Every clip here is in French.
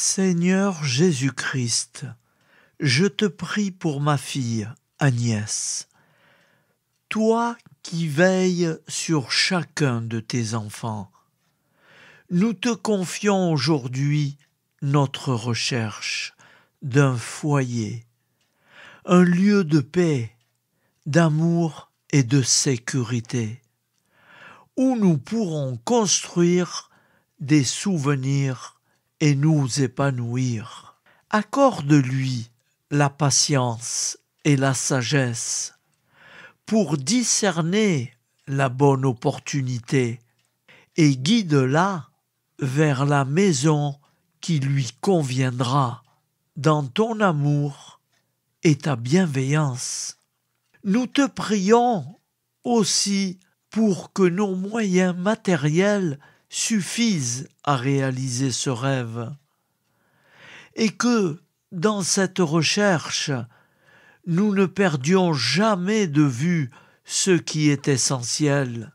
Seigneur Jésus-Christ, je te prie pour ma fille Agnès. Toi qui veilles sur chacun de tes enfants, nous te confions aujourd'hui notre recherche d'un foyer, un lieu de paix, d'amour et de sécurité, où nous pourrons construire des souvenirs et nous épanouir. Accorde-lui la patience et la sagesse pour discerner la bonne opportunité et guide-la vers la maison qui lui conviendra dans ton amour et ta bienveillance. Nous te prions aussi pour que nos moyens matériels suffisent à réaliser ce rêve, et que, dans cette recherche, nous ne perdions jamais de vue ce qui est essentiel,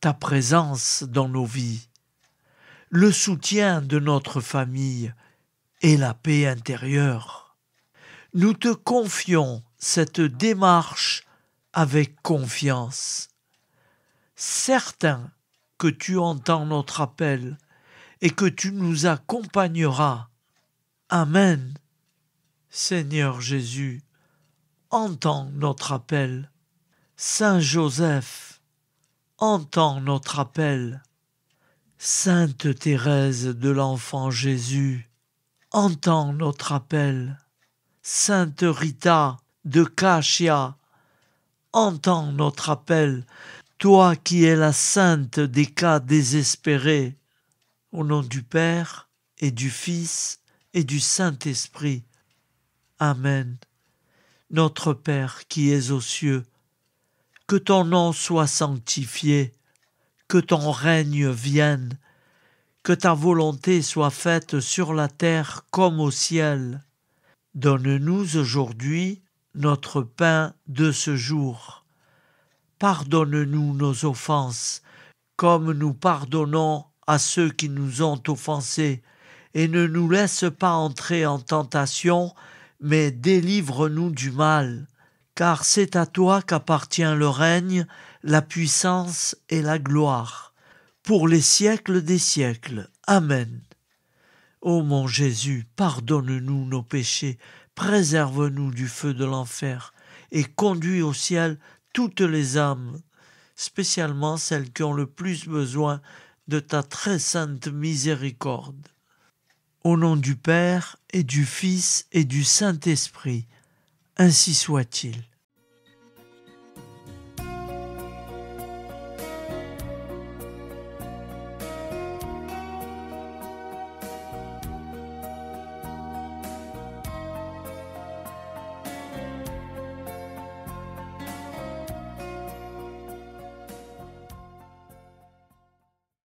ta présence dans nos vies, le soutien de notre famille et la paix intérieure. Nous te confions cette démarche avec confiance, certains que tu entends notre appel et que tu nous accompagneras. Amen. Seigneur Jésus, entends notre appel. Saint Joseph, entends notre appel. Sainte Thérèse de l'Enfant Jésus, entends notre appel. Sainte Rita de Cachia, entends notre appel toi qui es la sainte des cas désespérés, au nom du Père et du Fils et du Saint-Esprit. Amen. Notre Père qui es aux cieux, que ton nom soit sanctifié, que ton règne vienne, que ta volonté soit faite sur la terre comme au ciel. Donne-nous aujourd'hui notre pain de ce jour Pardonne-nous nos offenses, comme nous pardonnons à ceux qui nous ont offensés, et ne nous laisse pas entrer en tentation, mais délivre-nous du mal, car c'est à toi qu'appartient le règne, la puissance et la gloire, pour les siècles des siècles. Amen. Ô mon Jésus, pardonne-nous nos péchés, préserve-nous du feu de l'enfer, et conduis au ciel toutes les âmes, spécialement celles qui ont le plus besoin de ta très sainte miséricorde. Au nom du Père et du Fils et du Saint-Esprit, ainsi soit-il.